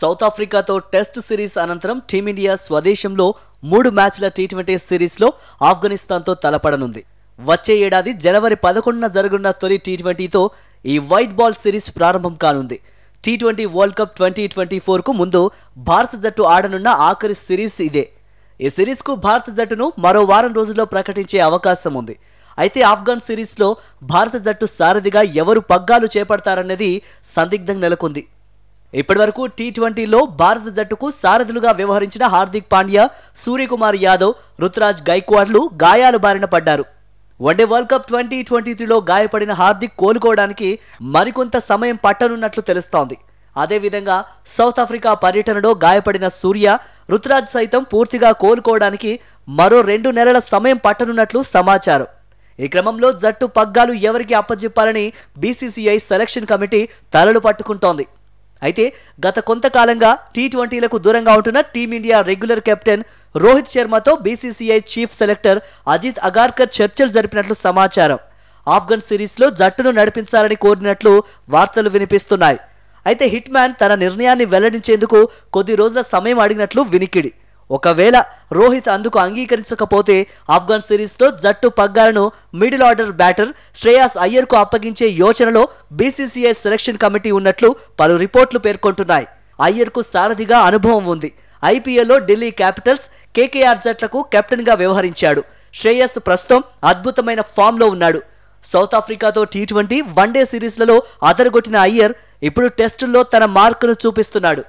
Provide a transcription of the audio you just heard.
south ఆఫ్రికాతో test series అనంతరం team India స్వదేశంలో మూడు మ్యాచ్ల టీ ట్వంటీ సిరీస్లో ఆఫ్ఘనిస్తాన్తో తలపడనుంది వచ్చే ఏడాది జనవరి పదకొండున జరుగున్న తొలి టీ ట్వంటీతో ఈ వైట్ బాల్ సిరీస్ ప్రారంభం కానుంది T twenty world cup twenty twenty ఫోర్కు ముందు భారత జట్టు ఆడనున్న ఆఖరి సిరీస్ ఇదే ఈ సిరీస్కు భారత జట్టును మరో వారం రోజుల్లో ప్రకటించే అవకాశం ఉంది అయితే ఆఫ్ఘన్ సిరీస్లో భారత జట్టు సారథిగా ఎవరు పగ్గాలు చేపడతారన్నది సందిగ్ధం నెలకొంది ఇప్పటివరకు టీ ట్వంటీలో భారత జట్టుకు సారథులుగా వ్యవహరించిన హార్దిక్ పాండ్యా సూర్యకుమార్ యాదవ్ రుతురాజ్ గైక్వాడ్లు గాయాలు బారిన పడ్డారు one day world cup twenty twenty త్రీలో గాయపడిన హార్దిక్ కోలుకోవడానికి మరికొంత సమయం పట్టనున్నట్లు తెలుస్తోంది అదేవిధంగా సౌత్ ఆఫ్రికా పర్యటనలో గాయపడిన సూర్య రుతురాజ్ సైతం పూర్తిగా కోలుకోవడానికి మరో రెండు నెలల సమయం పట్టనున్నట్లు సమాచారం ఈ క్రమంలో జట్టు పగ్గాలు ఎవరికి అప్పజెప్పాలని బీసీసీఐ సెలక్షన్ కమిటీ తలలు పట్టుకుంటోంది అయితే గత కొంతకాలంగా టీ ట్వంటీలకు దూరంగా ఉంటున్న టీమిండియా రెగ్యులర్ కెప్టెన్ రోహిత్ శర్మతో BCCI chief selector Ajit Agarkar చర్చలు జరిపినట్లు సమాచారం ఆఫ్ఘన్ సిరీస్లో జట్టును నడిపించాలని కోరినట్లు వార్తలు వినిపిస్తున్నాయి అయితే హిట్ మ్యాన్ తన నిర్ణయాన్ని వెల్లడించేందుకు కొద్ది రోజుల సమయం అడిగినట్లు వినికిడి ఒకవేళ రోహిత్ అందుకు అంగీకరించకపోతే ఆఫ్ఘన్ సిరీస్లో జట్టు పగ్గాలను మిడిల్ ఆర్డర్ బ్యాటర్ శ్రేయాస్ అయ్యర్కు అప్పగించే యోచనలో బీసీసీఐ సెలక్షన్ కమిటీ ఉన్నట్లు పలు రిపోర్ట్లు పేర్కొంటున్నాయి అయ్యర్కు సారథిగా అనుభవం ఉంది ఐపీఎల్లో ఢిల్లీ క్యాపిటల్స్ కేకేఆర్ జట్లకు కెప్టెన్గా వ్యవహరించాడు శ్రేయస్ ప్రస్తుతం అద్భుతమైన ఫామ్లో ఉన్నాడు సౌత్ ఆఫ్రికాతో టీ ట్వంటీ వన్డే సిరీస్లలో అదరగొట్టిన అయ్యర్ ఇప్పుడు టెస్టుల్లో తన మార్కును చూపిస్తున్నాడు